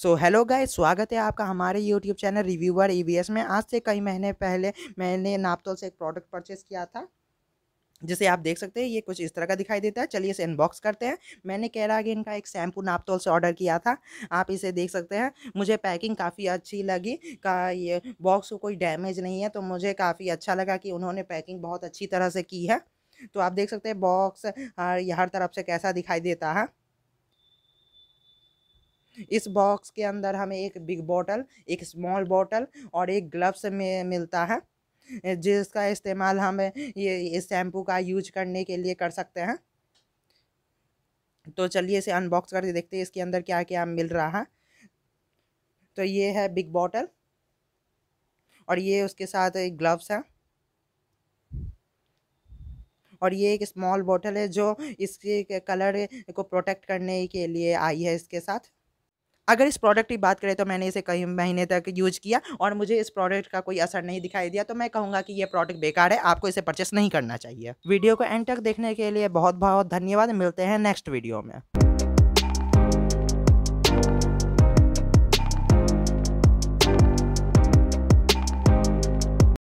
so hello गाय स्वागत है आपका हमारे YouTube channel reviewer E e में आज से कई महीने पहले मैंने नापतोल से एक प्रोडक्ट परचेज़ किया था जिसे आप देख सकते हैं ये कुछ इस तरह का दिखाई देता है चलिए इसे अनबॉक्स करते हैं मैंने कह रहा कि इनका एक शैम्पू नापतोल से ऑर्डर किया था आप इसे देख सकते हैं मुझे पैकिंग काफ़ी अच्छी लगी का ये बॉक्स को कोई डैमेज नहीं है तो मुझे काफ़ी अच्छा लगा कि उन्होंने पैकिंग बहुत अच्छी तरह से की है तो आप देख सकते हैं बॉक्स हर तरफ से कैसा दिखाई देता है इस बॉक्स के अंदर हमें एक बिग बॉटल एक स्मॉल बॉटल और एक ग्लव्स में मिलता है जिसका इस्तेमाल हम ये इस शैम्पू का यूज करने के लिए कर सकते हैं तो चलिए इसे अनबॉक्स करके देखते हैं इसके अंदर क्या क्या मिल रहा है तो ये है बिग बॉटल और ये उसके साथ एक ग्लव्स है और ये एक स्मॉल बॉटल है जो इसके कलर को प्रोटेक्ट करने के लिए आई है इसके साथ अगर इस प्रोडक्ट की बात करें तो मैंने इसे कई महीने तक यूज किया और मुझे इस प्रोडक्ट का कोई असर नहीं दिखाई दिया तो मैं कहूँगा कि यह प्रोडक्ट बेकार है आपको इसे परचेस नहीं करना चाहिए वीडियो को एंड तक देखने के लिए बहुत बहुत धन्यवाद मिलते हैं नेक्स्ट वीडियो में